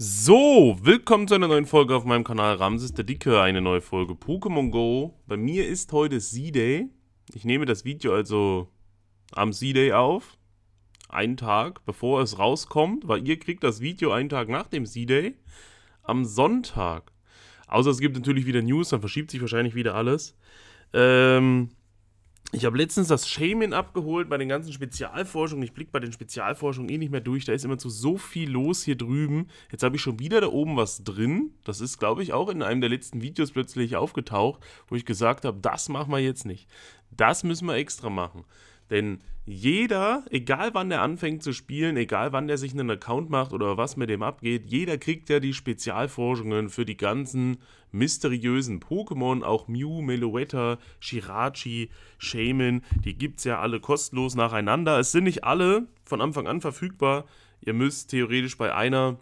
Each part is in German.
So, willkommen zu einer neuen Folge auf meinem Kanal Ramses der Dicke, eine neue Folge Pokémon Go. Bei mir ist heute C-Day. Ich nehme das Video also am C-Day auf, einen Tag bevor es rauskommt, weil ihr kriegt das Video einen Tag nach dem C-Day, am Sonntag. Außer es gibt natürlich wieder News, dann verschiebt sich wahrscheinlich wieder alles. Ähm, ich habe letztens das Shaman abgeholt bei den ganzen Spezialforschungen. Ich blicke bei den Spezialforschungen eh nicht mehr durch. Da ist immer zu so viel los hier drüben. Jetzt habe ich schon wieder da oben was drin. Das ist, glaube ich, auch in einem der letzten Videos plötzlich aufgetaucht, wo ich gesagt habe, das machen wir jetzt nicht. Das müssen wir extra machen. Denn jeder, egal wann der anfängt zu spielen, egal wann der sich einen Account macht oder was mit dem abgeht, jeder kriegt ja die Spezialforschungen für die ganzen mysteriösen Pokémon, auch Mew, Meloetta, Shirachi, Shaman, die gibt es ja alle kostenlos nacheinander. Es sind nicht alle von Anfang an verfügbar. Ihr müsst theoretisch bei einer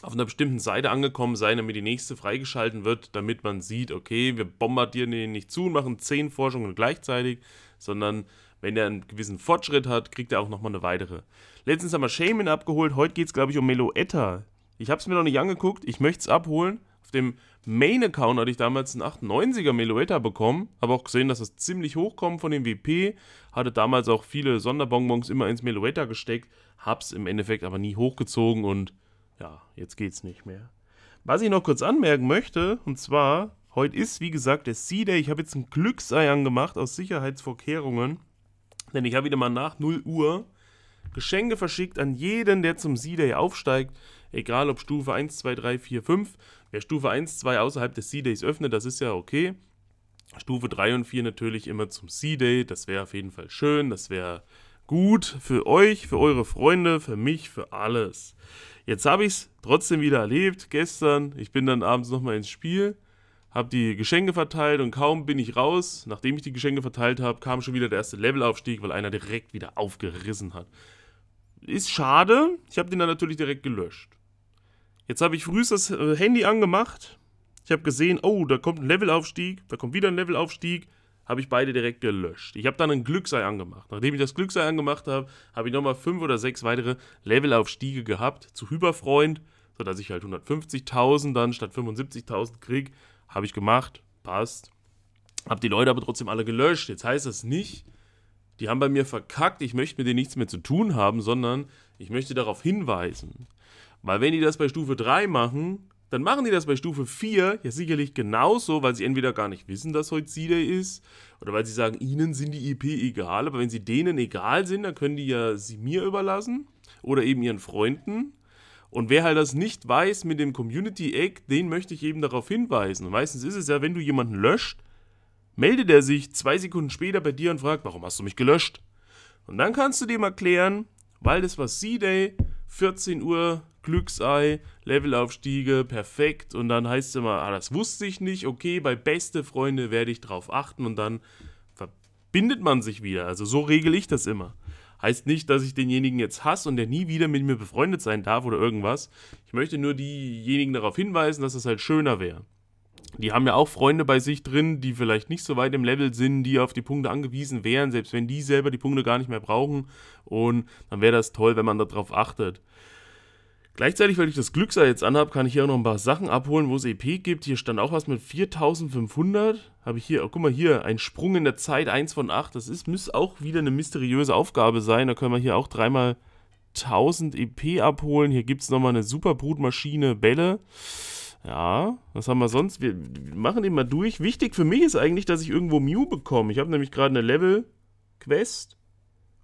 auf einer bestimmten Seite angekommen sein, damit die nächste freigeschalten wird, damit man sieht, okay, wir bombardieren den nicht zu und machen zehn Forschungen gleichzeitig, sondern wenn er einen gewissen Fortschritt hat, kriegt er auch nochmal eine weitere. Letztens haben wir Shaman abgeholt. Heute geht es, glaube ich, um Meloetta. Ich habe es mir noch nicht angeguckt. Ich möchte es abholen. Auf dem Main-Account hatte ich damals einen 98er Meloetta bekommen. Habe auch gesehen, dass das ziemlich hochkommt von dem WP. Hatte damals auch viele Sonderbonbons immer ins Meloetta gesteckt. habe es im Endeffekt aber nie hochgezogen und ja, jetzt geht's nicht mehr. Was ich noch kurz anmerken möchte, und zwar, heute ist wie gesagt der Sea day Ich habe jetzt ein Glücksei angemacht aus Sicherheitsvorkehrungen. Denn ich habe wieder mal nach 0 Uhr Geschenke verschickt an jeden, der zum C-Day aufsteigt. Egal ob Stufe 1, 2, 3, 4, 5. Wer Stufe 1, 2 außerhalb des C-Days öffnet, das ist ja okay. Stufe 3 und 4 natürlich immer zum C-Day. Das wäre auf jeden Fall schön. Das wäre gut für euch, für eure Freunde, für mich, für alles. Jetzt habe ich es trotzdem wieder erlebt gestern. Ich bin dann abends nochmal ins Spiel habe die Geschenke verteilt und kaum bin ich raus, nachdem ich die Geschenke verteilt habe, kam schon wieder der erste Levelaufstieg, weil einer direkt wieder aufgerissen hat. Ist schade, ich habe den dann natürlich direkt gelöscht. Jetzt habe ich früh das äh, Handy angemacht, ich habe gesehen, oh, da kommt ein Levelaufstieg, da kommt wieder ein Levelaufstieg, habe ich beide direkt gelöscht. Ich habe dann ein Glücksei angemacht. Nachdem ich das Glücksei angemacht habe, habe ich nochmal fünf oder sechs weitere Levelaufstiege gehabt zu Hyperfreund, sodass ich halt 150.000 dann statt 75.000 kriege. Habe ich gemacht, passt. Habe die Leute aber trotzdem alle gelöscht. Jetzt heißt das nicht, die haben bei mir verkackt, ich möchte mit denen nichts mehr zu tun haben, sondern ich möchte darauf hinweisen. Weil wenn die das bei Stufe 3 machen, dann machen die das bei Stufe 4 ja sicherlich genauso, weil sie entweder gar nicht wissen, dass Heuzide ist, oder weil sie sagen, ihnen sind die IP egal, aber wenn sie denen egal sind, dann können die ja sie mir überlassen oder eben ihren Freunden. Und wer halt das nicht weiß mit dem Community Act, den möchte ich eben darauf hinweisen. Und meistens ist es ja, wenn du jemanden löscht, meldet er sich zwei Sekunden später bei dir und fragt, warum hast du mich gelöscht? Und dann kannst du dem erklären, weil das war C-Day, 14 Uhr, Glücksei, Levelaufstiege, perfekt. Und dann heißt es immer, ah, das wusste ich nicht, okay, bei beste Freunde werde ich drauf achten und dann verbindet man sich wieder. Also so regel ich das immer. Heißt nicht, dass ich denjenigen jetzt hasse und der nie wieder mit mir befreundet sein darf oder irgendwas. Ich möchte nur diejenigen darauf hinweisen, dass es halt schöner wäre. Die haben ja auch Freunde bei sich drin, die vielleicht nicht so weit im Level sind, die auf die Punkte angewiesen wären, selbst wenn die selber die Punkte gar nicht mehr brauchen. Und dann wäre das toll, wenn man darauf achtet. Gleichzeitig, weil ich das Glückseil jetzt anhabe, kann ich hier auch noch ein paar Sachen abholen, wo es EP gibt. Hier stand auch was mit 4500. Habe ich hier, oh, guck mal hier, ein Sprung in der Zeit, 1 von 8. Das ist, muss auch wieder eine mysteriöse Aufgabe sein. Da können wir hier auch dreimal 1000 EP abholen. Hier gibt es nochmal eine Superbrutmaschine, Bälle. Ja, was haben wir sonst? Wir machen den mal durch. Wichtig für mich ist eigentlich, dass ich irgendwo Mew bekomme. Ich habe nämlich gerade eine Level-Quest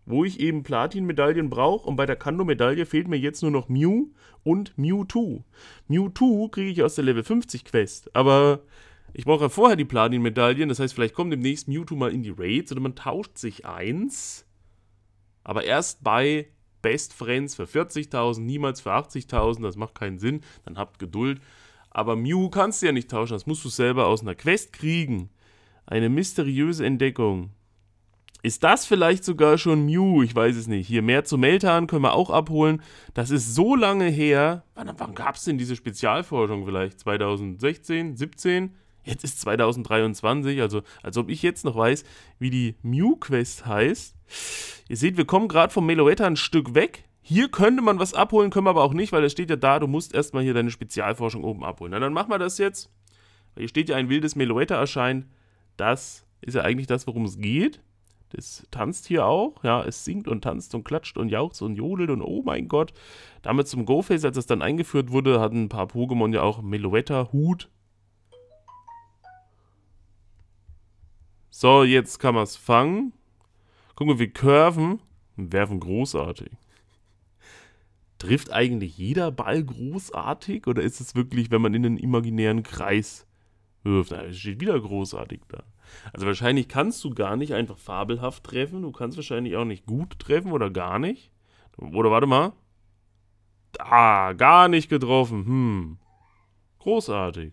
wo ich eben Platin-Medaillen brauche und bei der Kando-Medaille fehlt mir jetzt nur noch Mew und Mewtwo. Mewtwo kriege ich aus der Level 50-Quest, aber ich brauche ja vorher die Platin-Medaillen, das heißt, vielleicht kommt demnächst Mewtwo mal in die Raids oder man tauscht sich eins, aber erst bei Best Friends für 40.000, niemals für 80.000, das macht keinen Sinn, dann habt Geduld. Aber Mew kannst du ja nicht tauschen, das musst du selber aus einer Quest kriegen. Eine mysteriöse Entdeckung. Ist das vielleicht sogar schon Mew? Ich weiß es nicht. Hier mehr zu Meltan können wir auch abholen. Das ist so lange her. Wann, wann gab es denn diese Spezialforschung vielleicht? 2016, 17? Jetzt ist 2023, also als ob ich jetzt noch weiß, wie die Mew-Quest heißt. Ihr seht, wir kommen gerade vom Meloetta ein Stück weg. Hier könnte man was abholen, können wir aber auch nicht, weil es steht ja da, du musst erstmal hier deine Spezialforschung oben abholen. Na, dann machen wir das jetzt. Hier steht ja ein wildes Meloetta erscheint. Das ist ja eigentlich das, worum es geht das tanzt hier auch, ja, es singt und tanzt und klatscht und jauchzt und jodelt und oh mein Gott. Damit zum Go-Face, als es dann eingeführt wurde, hatten ein paar Pokémon ja auch Meloetta, Hut. So, jetzt kann man es fangen. Gucken wir curven. Werfen großartig. Trifft eigentlich jeder Ball großartig oder ist es wirklich, wenn man in einen imaginären Kreis wirft. Na, steht wieder großartig da. Also wahrscheinlich kannst du gar nicht einfach fabelhaft treffen. Du kannst wahrscheinlich auch nicht gut treffen oder gar nicht. Oder warte mal. Ah, gar nicht getroffen. Hm. Großartig.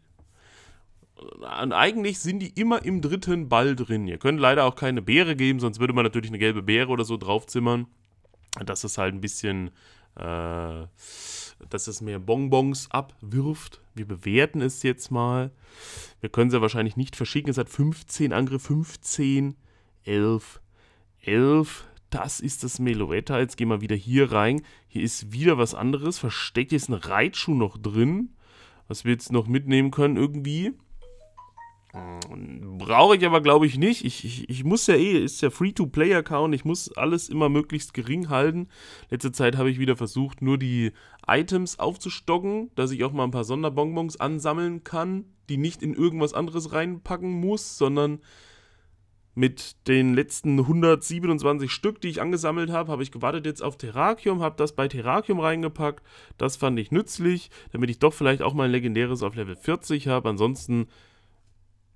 Und eigentlich sind die immer im dritten Ball drin. Ihr könnt leider auch keine Beere geben, sonst würde man natürlich eine gelbe Beere oder so draufzimmern. Das ist halt ein bisschen... Äh dass es mehr Bonbons abwirft. Wir bewerten es jetzt mal. Wir können es ja wahrscheinlich nicht verschicken. Es hat 15 Angriff, 15, 11, 11. Das ist das Meloetta. Jetzt gehen wir wieder hier rein. Hier ist wieder was anderes. Versteckt ist ein Reitschuh noch drin, was wir jetzt noch mitnehmen können irgendwie. Brauche ich aber, glaube ich, nicht. Ich, ich, ich, muss ja eh, ist ja Free-to-Play-Account, ich muss alles immer möglichst gering halten. Letzte Zeit habe ich wieder versucht, nur die Items aufzustocken, dass ich auch mal ein paar Sonderbonbons ansammeln kann, die nicht in irgendwas anderes reinpacken muss, sondern mit den letzten 127 Stück, die ich angesammelt habe, habe ich gewartet jetzt auf Terrakium, habe das bei Terrakium reingepackt. Das fand ich nützlich, damit ich doch vielleicht auch mal ein legendäres auf Level 40 habe. Ansonsten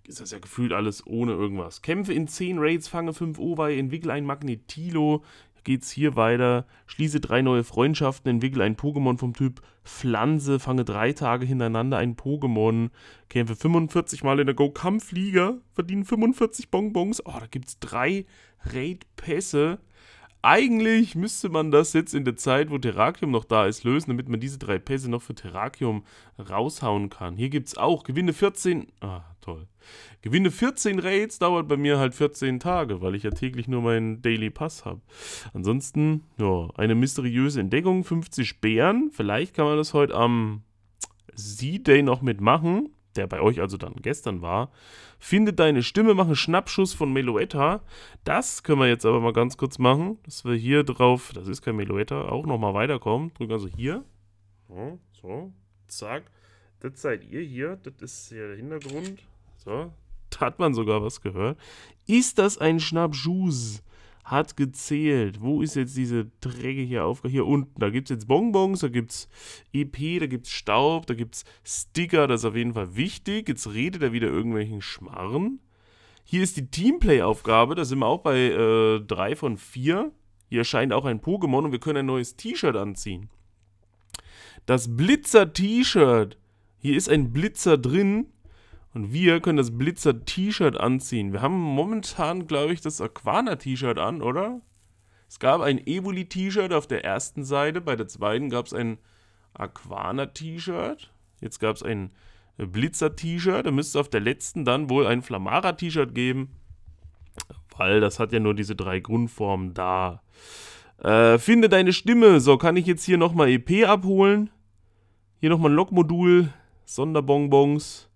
ist das ja gefühlt alles ohne irgendwas. Kämpfe in 10 Raids, fange 5 Owei, entwickle ein Magnetilo, geht's hier weiter, schließe drei neue Freundschaften, entwickle ein Pokémon vom Typ Pflanze, fange drei Tage hintereinander ein Pokémon, kämpfe 45 Mal in der Go-Kampfliga, verdiene 45 Bonbons, oh, da gibt's drei Raid-Pässe, eigentlich müsste man das jetzt in der Zeit, wo Terrakium noch da ist, lösen, damit man diese drei Pässe noch für Terrakium raushauen kann. Hier gibt es auch Gewinne 14... Ah, toll. Gewinne 14 Raids, dauert bei mir halt 14 Tage, weil ich ja täglich nur meinen Daily Pass habe. Ansonsten, ja, eine mysteriöse Entdeckung, 50 Bären. Vielleicht kann man das heute am Z-Day noch mitmachen der bei euch also dann gestern war. findet deine Stimme, mache Schnappschuss von Meloetta. Das können wir jetzt aber mal ganz kurz machen, dass wir hier drauf, das ist kein Meloetta, auch nochmal weiterkommen. Drücken also hier. So, so, zack. Das seid ihr hier, das ist hier der Hintergrund. So, da hat man sogar was gehört. Ist das ein Schnappschuss? hat gezählt. Wo ist jetzt diese Träge hier aufgehört? Hier unten, da gibt es jetzt Bonbons, da gibt es EP, da gibt es Staub, da gibt es Sticker, das ist auf jeden Fall wichtig. Jetzt redet er wieder irgendwelchen Schmarren. Hier ist die Teamplay-Aufgabe, da sind wir auch bei äh, 3 von 4. Hier erscheint auch ein Pokémon und wir können ein neues T-Shirt anziehen. Das Blitzer-T-Shirt. Hier ist ein Blitzer drin. Und wir können das Blitzer-T-Shirt anziehen. Wir haben momentan, glaube ich, das Aquana-T-Shirt an, oder? Es gab ein Evoli-T-Shirt auf der ersten Seite, bei der zweiten gab es ein Aquana-T-Shirt. Jetzt gab es ein Blitzer-T-Shirt. Da müsste es auf der letzten dann wohl ein Flamara-T-Shirt geben. Weil das hat ja nur diese drei Grundformen da. Äh, finde deine Stimme. So, kann ich jetzt hier nochmal EP abholen? Hier nochmal ein Lokmodul, Sonderbonbons.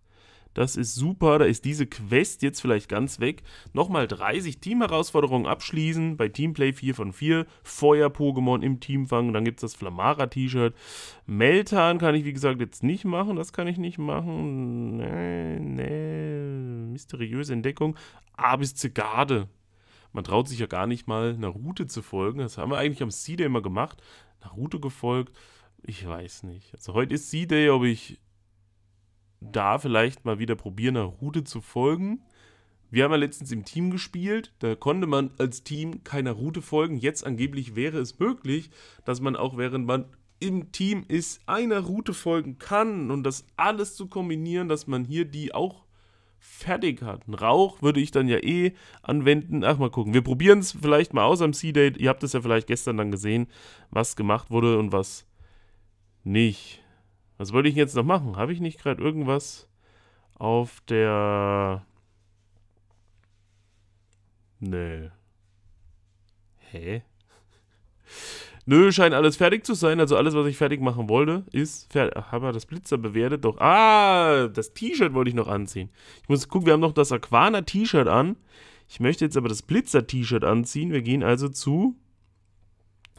Das ist super. Da ist diese Quest jetzt vielleicht ganz weg. Nochmal 30 Team-Herausforderungen abschließen. Bei Teamplay 4 von 4. Feuer-Pokémon im Team fangen. Dann gibt es das Flamara-T-Shirt. Meltan kann ich, wie gesagt, jetzt nicht machen. Das kann ich nicht machen. Nee, nee. Mysteriöse Entdeckung. A bis Zegarde. Man traut sich ja gar nicht mal, einer Route zu folgen. Das haben wir eigentlich am C-Day immer gemacht. Einer Route gefolgt. Ich weiß nicht. Also heute ist C-Day, ob ich da vielleicht mal wieder probieren, einer Route zu folgen. Wir haben ja letztens im Team gespielt, da konnte man als Team keiner Route folgen. Jetzt angeblich wäre es möglich, dass man auch während man im Team ist, einer Route folgen kann und das alles zu kombinieren, dass man hier die auch fertig hat. Ein Rauch würde ich dann ja eh anwenden. Ach, mal gucken. Wir probieren es vielleicht mal aus am C-Date. Ihr habt es ja vielleicht gestern dann gesehen, was gemacht wurde und was nicht. Was wollte ich jetzt noch machen? Habe ich nicht gerade irgendwas auf der... Nö. Hä? Nö, scheint alles fertig zu sein. Also alles, was ich fertig machen wollte, ist fertig. Ach, haben wir das Blitzer bewertet? Doch. Ah, das T-Shirt wollte ich noch anziehen. Ich muss gucken, wir haben noch das Aquana-T-Shirt an. Ich möchte jetzt aber das Blitzer-T-Shirt anziehen. Wir gehen also zu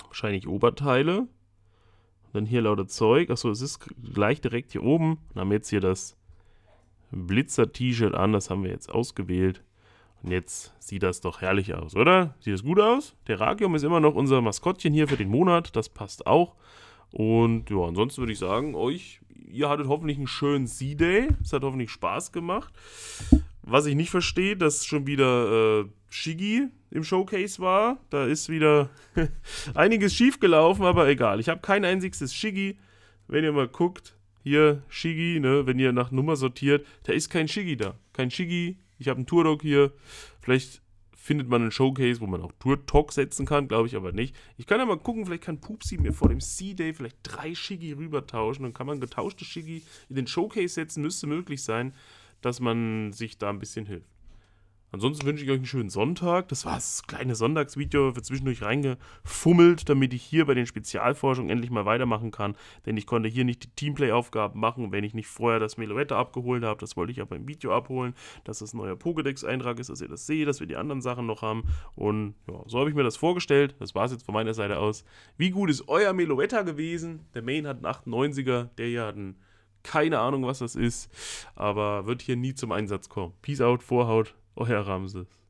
wahrscheinlich Oberteile. Dann hier lauter Zeug. Achso, es ist gleich direkt hier oben. Dann haben wir jetzt hier das Blitzer-T-Shirt an. Das haben wir jetzt ausgewählt. Und jetzt sieht das doch herrlich aus, oder? Sieht das gut aus? Terrakium ist immer noch unser Maskottchen hier für den Monat. Das passt auch. Und ja, ansonsten würde ich sagen, euch, ihr hattet hoffentlich einen schönen Sea-Day. Es hat hoffentlich Spaß gemacht. Was ich nicht verstehe, dass schon wieder äh, Shigi im Showcase war. Da ist wieder einiges schiefgelaufen, aber egal. Ich habe kein einziges Shigi. Wenn ihr mal guckt, hier Shigi, ne, wenn ihr nach Nummer sortiert, da ist kein Shigi da. Kein Shigi. Ich habe einen Turok hier. Vielleicht findet man einen Showcase, wo man auch tour setzen kann, glaube ich aber nicht. Ich kann ja mal gucken, vielleicht kann Pupsi mir vor dem C-Day vielleicht drei Shigi rübertauschen. Dann kann man getauschte Shigi in den Showcase setzen, müsste möglich sein dass man sich da ein bisschen hilft. Ansonsten wünsche ich euch einen schönen Sonntag. Das war das kleine Sonntagsvideo, wird zwischendurch reingefummelt, damit ich hier bei den Spezialforschungen endlich mal weitermachen kann. Denn ich konnte hier nicht die Teamplay-Aufgaben machen, wenn ich nicht vorher das Meloetta abgeholt habe. Das wollte ich ja beim Video abholen, dass das ein neuer Pokédex-Eintrag ist, dass ihr das seht, dass wir die anderen Sachen noch haben. Und ja, so habe ich mir das vorgestellt. Das war es jetzt von meiner Seite aus. Wie gut ist euer Melowetta gewesen? Der Main hat einen 98er, der hier hat einen keine Ahnung, was das ist, aber wird hier nie zum Einsatz kommen. Peace out, Vorhaut, euer Ramses.